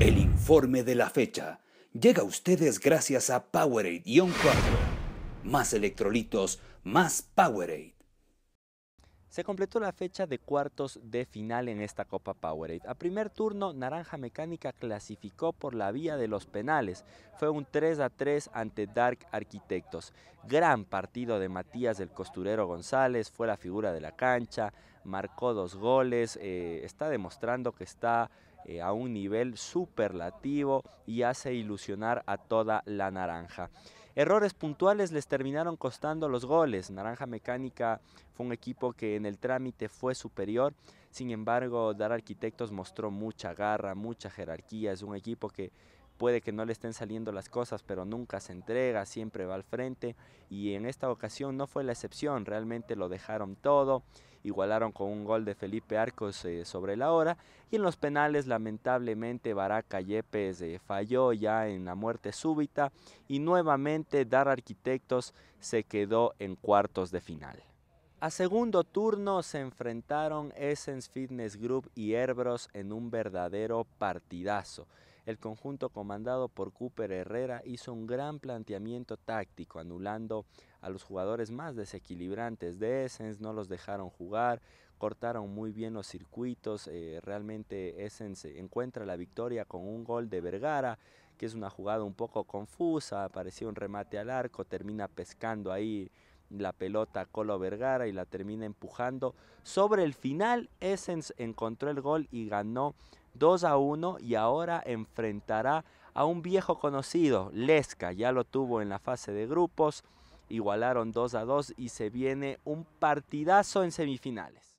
El informe de la fecha llega a ustedes gracias a Powerade un 4. Más electrolitos, más Powerade. Se completó la fecha de cuartos de final en esta Copa Powerade. A primer turno, Naranja Mecánica clasificó por la vía de los penales. Fue un 3 a 3 ante Dark Arquitectos. Gran partido de Matías del Costurero González, fue la figura de la cancha, marcó dos goles, eh, está demostrando que está eh, a un nivel superlativo y hace ilusionar a toda la naranja. Errores puntuales les terminaron costando los goles. Naranja Mecánica fue un equipo que en el trámite fue superior. Sin embargo, Dar Arquitectos mostró mucha garra, mucha jerarquía. Es un equipo que puede que no le estén saliendo las cosas, pero nunca se entrega, siempre va al frente y en esta ocasión no fue la excepción, realmente lo dejaron todo, igualaron con un gol de Felipe Arcos eh, sobre la hora y en los penales lamentablemente Baraka Yepes eh, falló ya en la muerte súbita y nuevamente Dar Arquitectos se quedó en cuartos de final. A segundo turno se enfrentaron Essence Fitness Group y Herbros en un verdadero partidazo el conjunto comandado por Cooper Herrera hizo un gran planteamiento táctico, anulando a los jugadores más desequilibrantes de Essence, no los dejaron jugar, cortaron muy bien los circuitos, eh, realmente Essence encuentra la victoria con un gol de Vergara, que es una jugada un poco confusa, apareció un remate al arco, termina pescando ahí la pelota Colo Vergara y la termina empujando. Sobre el final, Essence encontró el gol y ganó 2 a 1 y ahora enfrentará a un viejo conocido, Lesca, ya lo tuvo en la fase de grupos, igualaron 2 a 2 y se viene un partidazo en semifinales.